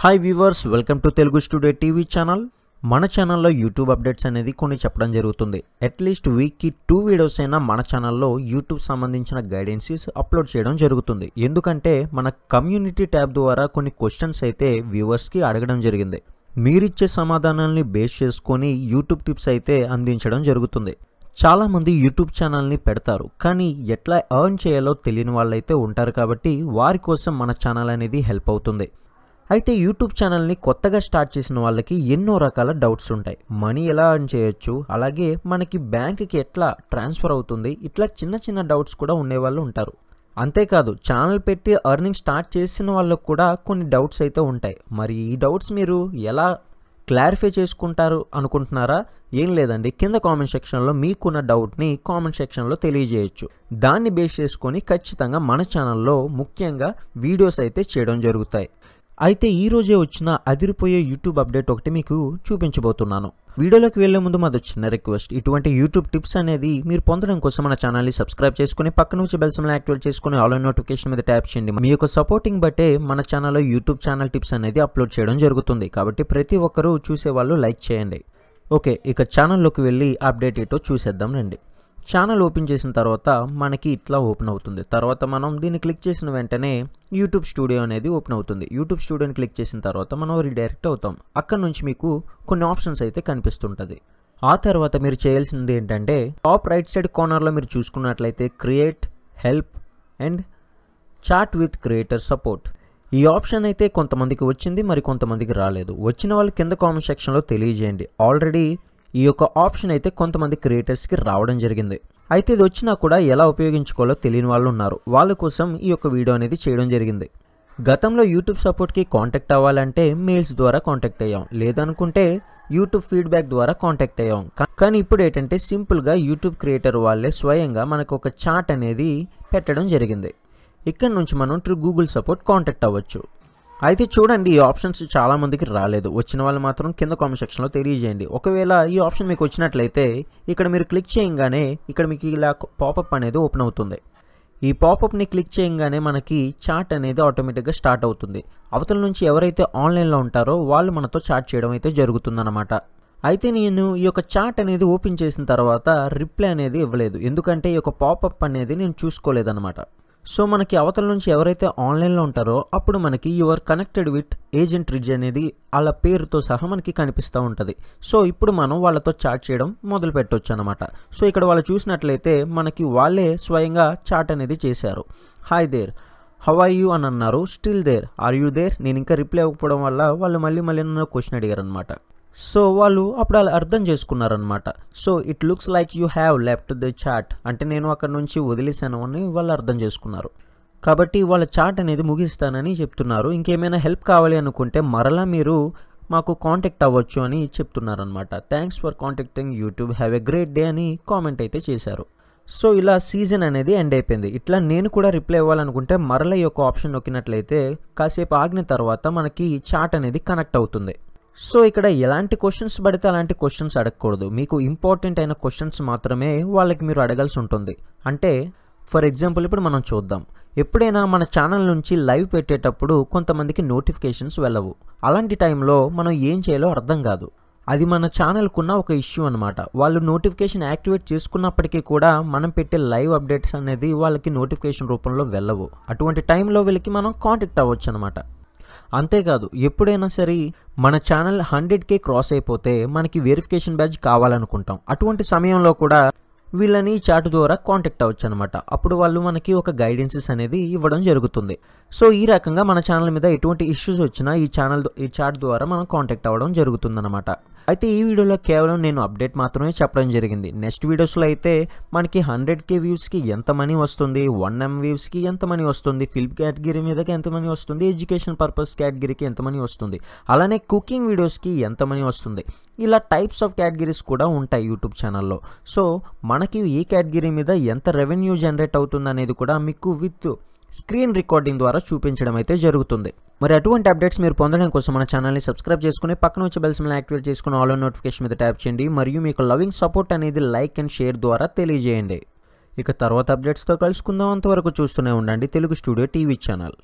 hi viewers welcome to Telugu studio TV channel మన ఛానల్లో YouTube updates అనేది కొన్ని చెప్పడం జరుగుతుంది అట్లీస్ట్ వీక్కి టూ వీడియోస్ అయినా మన ఛానల్లో యూట్యూబ్ సంబంధించిన గైడెన్సీస్ అప్లోడ్ చేయడం జరుగుతుంది ఎందుకంటే మన కమ్యూనిటీ ట్యాబ్ ద్వారా కొన్ని క్వశ్చన్స్ అయితే వ్యూవర్స్కి అడగడం జరిగింది మీరిచ్చే సమాధానాల్ని బేస్ చేసుకొని యూట్యూబ్ టిప్స్ అయితే అందించడం జరుగుతుంది చాలామంది యూట్యూబ్ ఛానల్ని పెడతారు కానీ ఎట్లా ఎర్న్ చేయాలో తెలియని వాళ్ళైతే ఉంటారు కాబట్టి వారి కోసం మన ఛానల్ అనేది హెల్ప్ అవుతుంది అయితే యూట్యూబ్ ఛానల్ని కొత్తగా స్టార్ట్ చేసిన వాళ్ళకి ఎన్నో రకాల డౌట్స్ ఉంటాయి మనీ ఎలా అర్న్ చేయొచ్చు అలాగే మనకి బ్యాంకుకి ఎట్లా ట్రాన్స్ఫర్ అవుతుంది ఇట్లా చిన్న చిన్న డౌట్స్ కూడా ఉండేవాళ్ళు ఉంటారు అంతేకాదు ఛానల్ పెట్టి అర్నింగ్ స్టార్ట్ చేసిన వాళ్ళకు కూడా కొన్ని డౌట్స్ అయితే ఉంటాయి మరి ఈ డౌట్స్ మీరు ఎలా క్లారిఫై చేసుకుంటారు అనుకుంటున్నారా ఏం లేదండి కింద కామెంట్ సెక్షన్లో మీకున్న డౌట్ని కామెంట్ సెక్షన్లో తెలియజేయచ్చు దాన్ని బేస్ చేసుకొని ఖచ్చితంగా మన ఛానల్లో ముఖ్యంగా వీడియోస్ అయితే చేయడం జరుగుతాయి అయితే ఈ రోజే వచ్చిన అదిరిపోయే యూట్యూబ్ అప్డేట్ ఒకటి మీకు చూపించబోతున్నాను వీడియోలోకి వెళ్లే ముందు మాది చిన్న రిక్వెస్ట్ ఇటువంటి యూట్యూబ్ టిప్స్ అనేది మీరు పొందడం కోసం మన ఛానల్ని సబ్స్క్రైబ్ చేసుకుని పక్క నుంచి బెల్సమ్లో యాక్టివేట్ చేసుకుని ఆల్ నోటిఫికేషన్ మీద ట్యాప్ చేయండి మీ యొక్క సపోర్టింగ్ బట్టే మన ఛానల్లో యూట్యూబ్ ఛానల్ టిప్స్ అనేది అప్లోడ్ చేయడం జరుగుతుంది కాబట్టి ప్రతి ఒక్కరూ చూసే వాళ్ళు లైక్ చేయండి ఓకే ఇక ఛానల్లోకి వెళ్ళి అప్డేట్ ఏటో చూసేద్దాం రండి ఛానల్ ఓపెన్ చేసిన తర్వాత మనకి ఇట్లా ఓపెన్ అవుతుంది తర్వాత మనం దీన్ని క్లిక్ చేసిన వెంటనే యూట్యూబ్ స్టూడియో అనేది ఓపెన్ అవుతుంది యూట్యూబ్ స్టూడియోని క్లిక్ చేసిన తర్వాత మనం రీడైరెక్ట్ అవుతాం అక్కడ నుంచి మీకు కొన్ని ఆప్షన్స్ అయితే కనిపిస్తుంటుంది ఆ తర్వాత మీరు చేయాల్సింది ఏంటంటే టాప్ రైట్ సైడ్ కార్నర్లో మీరు చూసుకున్నట్లయితే create help and chat with creator support ఈ ఆప్షన్ అయితే కొంతమందికి వచ్చింది మరి కొంతమందికి రాలేదు వచ్చిన వాళ్ళు కింద కామెంట్ సెక్షన్లో తెలియజేయండి ఆల్రెడీ ఈ యొక్క ఆప్షన్ అయితే కొంతమంది క్రియేటర్స్కి రావడం జరిగింది అయితే ఇది వచ్చినా కూడా ఎలా ఉపయోగించుకోవాలో తెలియని వాళ్ళు ఉన్నారు వాళ్ళ కోసం ఈ యొక్క వీడియో అనేది చేయడం జరిగింది గతంలో యూట్యూబ్ సపోర్ట్కి కాంటాక్ట్ అవ్వాలంటే మెయిల్స్ ద్వారా కాంటాక్ట్ అయ్యాం లేదనుకుంటే యూట్యూబ్ ఫీడ్బ్యాక్ ద్వారా కాంటాక్ట్ అయ్యాం కానీ ఇప్పుడు ఏంటంటే సింపుల్గా యూట్యూబ్ క్రియేటర్ వాళ్ళే స్వయంగా మనకు ఒక చాట్ అనేది పెట్టడం జరిగింది ఇక్కడ నుంచి మనం ట్రూ గూగుల్ సపోర్ట్ కాంటాక్ట్ అవ్వచ్చు అయితే చూడండి ఈ ఆప్షన్స్ చాలామందికి రాలేదు వచ్చిన వాళ్ళు మాత్రం కింద కామెంట్ సెక్షన్లో తెలియజేయండి ఒకవేళ ఈ ఆప్షన్ మీకు వచ్చినట్లయితే ఇక్కడ మీరు క్లిక్ చేయగానే ఇక్కడ మీకు ఇలా పాపప్ అనేది ఓపెన్ అవుతుంది ఈ పాపప్ని క్లిక్ చేయగానే మనకి చాట్ అనేది ఆటోమేటిక్గా స్టార్ట్ అవుతుంది అవతల నుంచి ఎవరైతే ఆన్లైన్లో ఉంటారో వాళ్ళు మనతో చాట్ చేయడం అయితే జరుగుతుందన్నమాట అయితే నేను ఈ యొక్క చాట్ అనేది ఓపెన్ చేసిన తర్వాత రిప్లై అనేది ఇవ్వలేదు ఎందుకంటే ఈ యొక్క పాపప్ అనేది నేను చూసుకోలేదన్నమాట సో మనకి అవతల నుంచి ఎవరైతే ఆన్లైన్లో ఉంటారో అప్పుడు మనకి your connected with agent Ridge అనేది వాళ్ళ పేరుతో సహా మనకి కనిపిస్తూ ఉంటుంది సో ఇప్పుడు మనం వాళ్ళతో చాట్ చేయడం మొదలు పెట్టవచ్చు అనమాట సో ఇక్కడ వాళ్ళు చూసినట్లయితే మనకి వాళ్ళే స్వయంగా చాట్ అనేది చేశారు hi there how are you అని అన్నారు still there are you there నేను ఇంకా రిప్లై అవ్వకపోవడం వల్ల వాళ్ళు మళ్ళీ మళ్ళీ నన్ను క్వశ్చన్ అడిగారు అనమాట సో వాళ్ళు అప్పుడు అలా అర్థం చేసుకున్నారనమాట so it looks like you have left the chat అంటే నేను అక్కడ నుంచి వదిలేశాను అని వాళ్ళు అర్థం చేసుకున్నారు కాబట్టి వాళ్ళ చాట్ అనేది ముగిస్తానని చెప్తున్నారు ఇంకేమైనా హెల్ప్ కావాలి అనుకుంటే మరలా మీరు మాకు కాంటాక్ట్ అవ్వచ్చు అని చెప్తున్నారనమాట thanks for contacting YouTube have a great day అని కామెంట్ అయితే చేశారు సో ఇలా సీజన్ అనేది ఎండ్ అయిపోయింది ఇట్లా నేను కూడా రిప్లై ఇవ్వాలనుకుంటే మరల యొక్క ఆప్షన్ నొక్కినట్లయితే కాసేపు ఆగిన తర్వాత మనకి చాట్ అనేది కనెక్ట్ అవుతుంది సో ఇక్కడ ఎలాంటి క్వశ్చన్స్ పడితే అలాంటి క్వశ్చన్స్ అడగకూడదు మీకు ఇంపార్టెంట్ అయిన క్వశ్చన్స్ మాత్రమే వాళ్ళకి మీరు అడగాల్సి ఉంటుంది అంటే ఫర్ ఎగ్జాంపుల్ ఇప్పుడు మనం చూద్దాం ఎప్పుడైనా మన ఛానల్ నుంచి లైవ్ పెట్టేటప్పుడు కొంతమందికి నోటిఫికేషన్స్ వెళ్ళవు అలాంటి టైంలో మనం ఏం చేయాలో అర్థం కాదు అది మన ఛానల్కున్న ఒక ఇష్యూ అనమాట వాళ్ళు నోటిఫికేషన్ యాక్టివేట్ చేసుకున్నప్పటికీ కూడా మనం పెట్టే లైవ్ అప్డేట్స్ అనేది వాళ్ళకి నోటిఫికేషన్ రూపంలో వెళ్ళవు అటువంటి టైంలో వీళ్ళకి మనం కాంటాక్ట్ అవ్వచ్చు అనమాట అంతేకాదు ఎప్పుడైనా సరే మన ఛానల్ హండ్రెడ్కే క్రాస్ అయిపోతే మనకి వెరిఫికేషన్ బ్యాచ్ కావాలనుకుంటాం అటువంటి సమయంలో కూడా వీళ్ళని చాట్ ద్వారా కాంటాక్ట్ అవ్వచ్చు అనమాట అప్పుడు వాళ్ళు మనకి ఒక గైడెన్సెస్ అనేది ఇవ్వడం జరుగుతుంది సో ఈ రకంగా మన ఛానల్ మీద ఎటువంటి ఇష్యూస్ వచ్చినా ఈ ఛానల్ ఈ చాట్ ద్వారా మనం కాంటాక్ట్ అవ్వడం జరుగుతుందన్నమాట అయితే ఈ వీడియోలో కేవలం నేను అప్డేట్ మాత్రమే చెప్పడం జరిగింది నెక్స్ట్ వీడియోస్లో అయితే మనకి హండ్రెడ్ కే వ్యూస్కి ఎంత మనీ వస్తుంది వన్ ఎం వ్యూస్కి ఎంత మనీ వస్తుంది ఫిల్మ్ కేటగిరీ మీదకి ఎంత మనీ వస్తుంది ఎడ్యుకేషన్ పర్పస్ కేటగిరీకి ఎంత మనీ వస్తుంది అలానే కుకింగ్ వీడియోస్కి ఎంత మనీ వస్తుంది ఇలా టైప్స్ ఆఫ్ కేటగిరీస్ కూడా ఉంటాయి యూట్యూబ్ ఛానల్లో సో మనకి ఈ కేటగిరీ మీద ఎంత రెవెన్యూ జనరేట్ అవుతుంది అనేది కూడా మీకు విత్ స్క్రీన్ రికార్డింగ్ ద్వారా చూపించడం అయితే జరుగుతుంది మరి అటువంటి అప్డేట్స్ మీరు పొందడం కోసం మన ఛానల్ని సబ్స్క్రైబ్ చేసుకుని పక్కన వచ్చే బెల్స్ మీద యాక్టివేట్ చేసుకుని ఆల్ నోటిఫికేషన్ మీద ట్యాప్ చేయండి మరియు మీకు లవింగ్ సపోర్ట్ అనేది లైక్ అండ్ షేర్ ద్వారా తెలియజేయండి ఇక తర్వాత అప్డేట్స్తో కలుసుకుందాం అంతవరకు చూస్తూనే ఉండండి తెలుగు స్టూడియో టీవీ ఛానల్